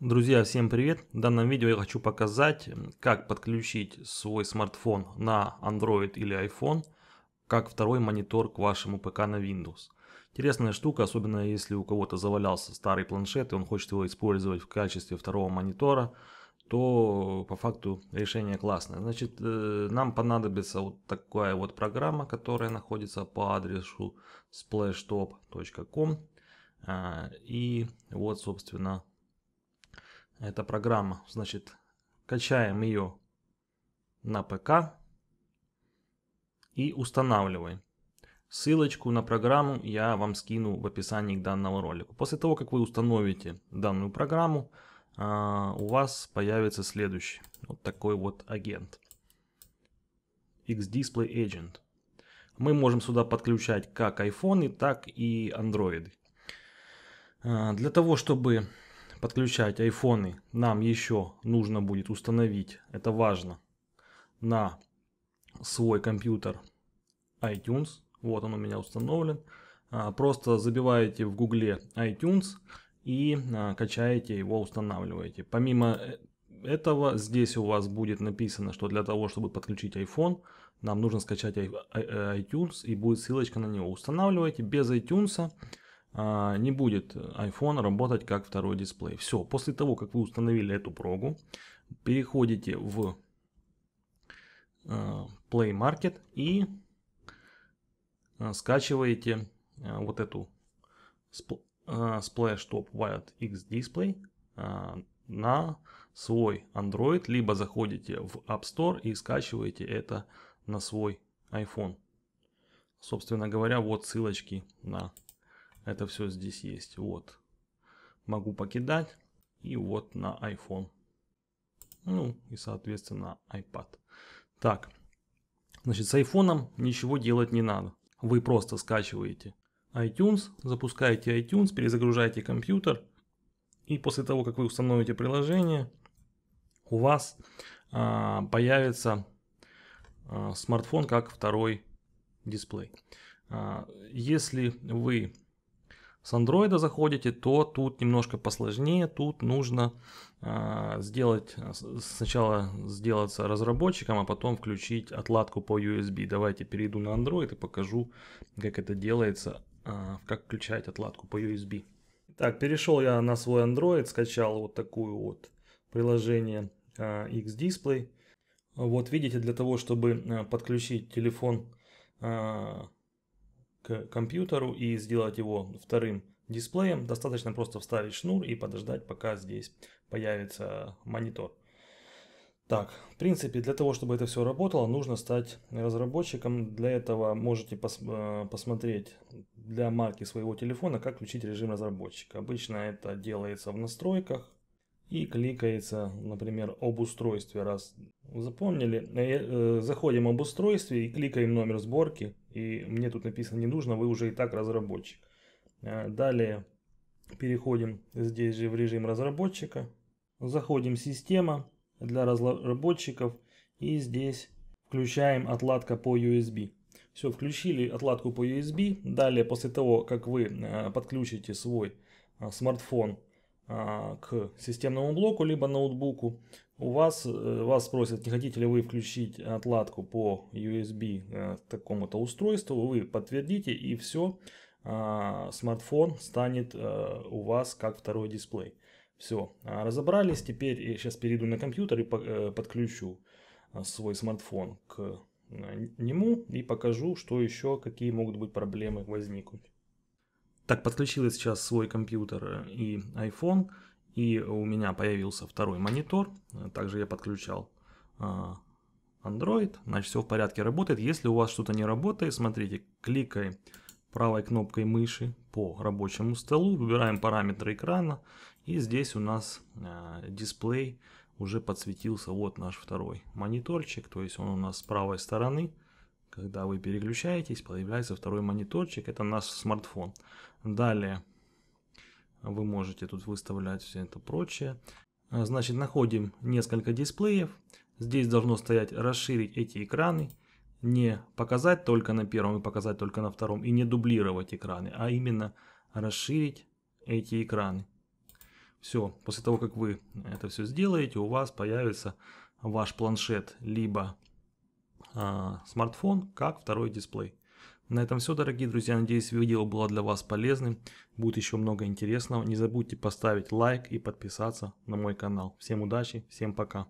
Друзья, всем привет! В данном видео я хочу показать, как подключить свой смартфон на Android или iPhone, как второй монитор к вашему ПК на Windows. Интересная штука, особенно если у кого-то завалялся старый планшет и он хочет его использовать в качестве второго монитора, то по факту решение классное. Значит, э, нам понадобится вот такая вот программа, которая находится по адресу splashtop.com а, и вот, собственно, эта программа. Значит, качаем ее на ПК и устанавливаем. Ссылочку на программу я вам скину в описании к данному ролику. После того, как вы установите данную программу, а, у вас появится следующий. Вот такой вот агент. X-Display Agent. Мы можем сюда подключать как iPhone, так и Android. А, для того, чтобы подключать айфоны, нам еще нужно будет установить, это важно, на свой компьютер iTunes. Вот он у меня установлен. А, просто забиваете в гугле iTunes и а, качаете его, устанавливаете. Помимо э, этого, здесь у вас будет написано, что для того, чтобы подключить iPhone, нам нужно скачать э, iTunes и будет ссылочка на него. Устанавливаете без iTunes. А, не будет iPhone работать как второй дисплей. Все, после того, как вы установили эту прогу, переходите в а, Play Market и а, скачиваете вот эту Splash Top Wired X Display на свой Android, либо заходите в App Store и скачиваете это на свой iPhone. Собственно говоря, вот ссылочки на это все здесь есть. Вот. Могу покидать. И вот на iPhone. Ну и соответственно iPad. Так. Значит, с iPhone ничего делать не надо. Вы просто скачиваете iTunes, запускаете iTunes, перезагружаете компьютер. И после того, как вы установите приложение, у вас а, появится а, смартфон как второй дисплей. А, если вы с Android заходите, то тут немножко посложнее. Тут нужно э, сделать а, сначала сделаться разработчиком, а потом включить отладку по USB. Давайте перейду на Android и покажу, как это делается, э, как включать отладку по USB. Так, перешел я на свой Android, скачал вот такую вот приложение э, X-Display. Вот видите, для того, чтобы подключить телефон к компьютеру и сделать его вторым дисплеем. Достаточно просто вставить шнур и подождать, пока здесь появится монитор. Так, в принципе, для того, чтобы это все работало, нужно стать разработчиком. Для этого можете пос э, посмотреть для марки своего телефона, как включить режим разработчика. Обычно это делается в настройках, и кликается, например, об устройстве, раз запомнили. Э, э, заходим об устройстве и кликаем номер сборки, и мне тут написано не нужно, вы уже и так разработчик. Э, далее переходим здесь же в режим разработчика, заходим в система для разработчиков и здесь включаем отладка по USB. Все, включили отладку по USB. Далее, после того, как вы подключите свой смартфон а, к системному блоку, либо ноутбуку, у вас, э, вас спросят, не хотите ли вы включить отладку по USB э, такому-то устройству, вы подтвердите и все, а, смартфон станет э, у вас как второй дисплей. Все, а, разобрались, теперь я сейчас перейду на компьютер и подключу свой смартфон к нему и покажу, что еще, какие могут быть проблемы возникнуть. Так, подключил я сейчас свой компьютер и iPhone, и у меня появился второй монитор. Также я подключал а, Android, значит все в порядке работает. Если у вас что-то не работает, смотрите, кликаем правой кнопкой мыши по рабочему столу, выбираем параметры экрана, и здесь у нас а, дисплей уже подсветился, вот наш второй мониторчик, то есть он у нас с правой стороны, когда вы переключаетесь, появляется второй мониторчик, это наш смартфон. Далее вы можете тут выставлять все это прочее. А, значит, находим несколько дисплеев. Здесь должно стоять расширить эти экраны. Не показать только на первом и показать только на втором. И не дублировать экраны, а именно расширить эти экраны. Все, после того, как вы это все сделаете, у вас появится ваш планшет либо а, смартфон как второй дисплей. На этом все, дорогие друзья. Надеюсь, видео было для вас полезным. Будет еще много интересного. Не забудьте поставить лайк и подписаться на мой канал. Всем удачи, всем пока.